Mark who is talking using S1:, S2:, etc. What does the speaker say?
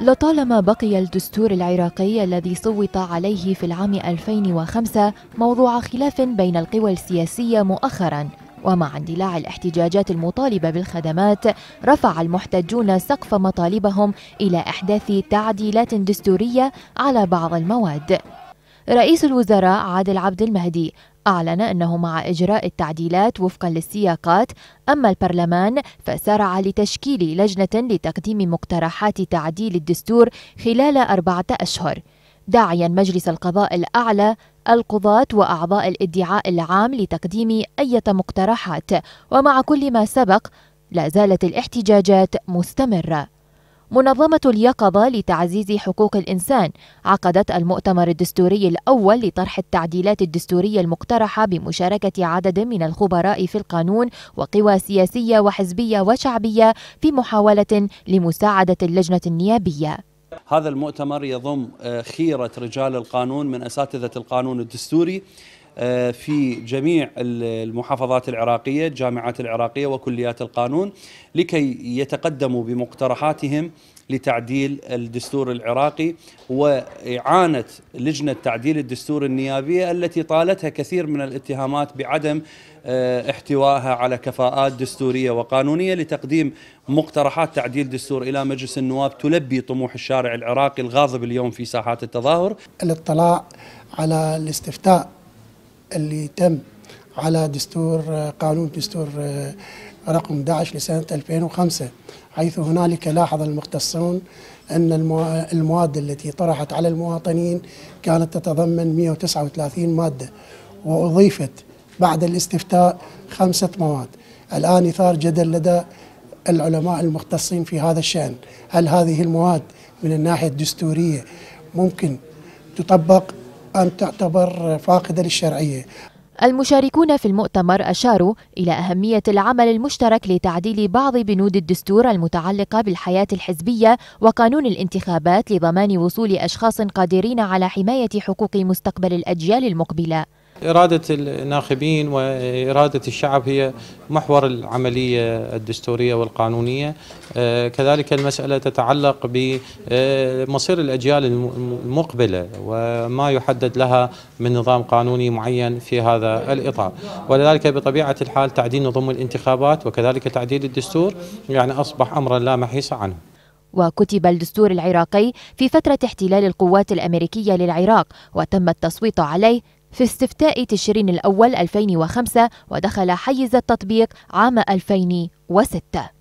S1: لطالما بقي الدستور العراقي الذي صوت عليه في العام 2005 موضوع خلاف بين القوى السياسية مؤخراً ومع اندلاع الاحتجاجات المطالبة بالخدمات رفع المحتجون سقف مطالبهم إلى إحداث تعديلات دستورية على بعض المواد رئيس الوزراء عادل عبد المهدي أعلن أنه مع إجراء التعديلات وفقا للسياقات أما البرلمان فسارع لتشكيل لجنة لتقديم مقترحات تعديل الدستور خلال أربعة أشهر داعيا مجلس القضاء الأعلى القضاة وأعضاء الادعاء العام لتقديم أية مقترحات ومع كل ما سبق لا زالت الاحتجاجات مستمره منظمة اليقظة لتعزيز حقوق الإنسان عقدت المؤتمر الدستوري الأول لطرح التعديلات الدستورية المقترحة بمشاركة عدد من الخبراء في القانون وقوى سياسية وحزبية وشعبية في محاولة لمساعدة اللجنة النيابية
S2: هذا المؤتمر يضم آه، خيرة رجال القانون من أساتذة القانون الدستوري آه، في جميع المحافظات العراقية الجامعات العراقية وكليات القانون لكي يتقدموا بمقترحاتهم لتعديل الدستور العراقي وإعانة لجنة تعديل الدستور النيابية التي طالتها كثير من الاتهامات بعدم آه، احتوائها على كفاءات دستورية وقانونية لتقديم مقترحات تعديل دستور إلى مجلس النواب تلبي طموح الشارع العراقي الغاضب اليوم في ساحات التظاهر
S3: الاطلاع على الاستفتاء اللي تم على دستور قانون دستور آه، رقم 11 لسنة 2005 حيث هنالك لاحظ المختصون أن المواد التي طرحت على المواطنين كانت تتضمن 139 مادة وأضيفت بعد الاستفتاء خمسة مواد الآن إثار جدل لدى العلماء المختصين في هذا الشأن هل هذه المواد من الناحية الدستورية ممكن تطبق أن تعتبر فاقدة للشرعية
S1: المشاركون في المؤتمر أشاروا إلى أهمية العمل المشترك لتعديل بعض بنود الدستور المتعلقة بالحياة الحزبية وقانون الانتخابات لضمان وصول أشخاص قادرين على حماية حقوق مستقبل الأجيال المقبلة
S4: إرادة الناخبين وإرادة الشعب هي محور العملية الدستورية والقانونية آه، كذلك المسألة تتعلق بمصير الأجيال المقبلة وما يحدد لها من نظام قانوني معين في هذا الإطار ولذلك بطبيعة الحال تعديل نظم الانتخابات وكذلك تعديل الدستور يعني أصبح أمرا لا محيص عنه
S1: وكتب الدستور العراقي في فترة احتلال القوات الأمريكية للعراق وتم التصويت عليه في استفتاء تشرين الأول 2005 ودخل حيز التطبيق عام 2006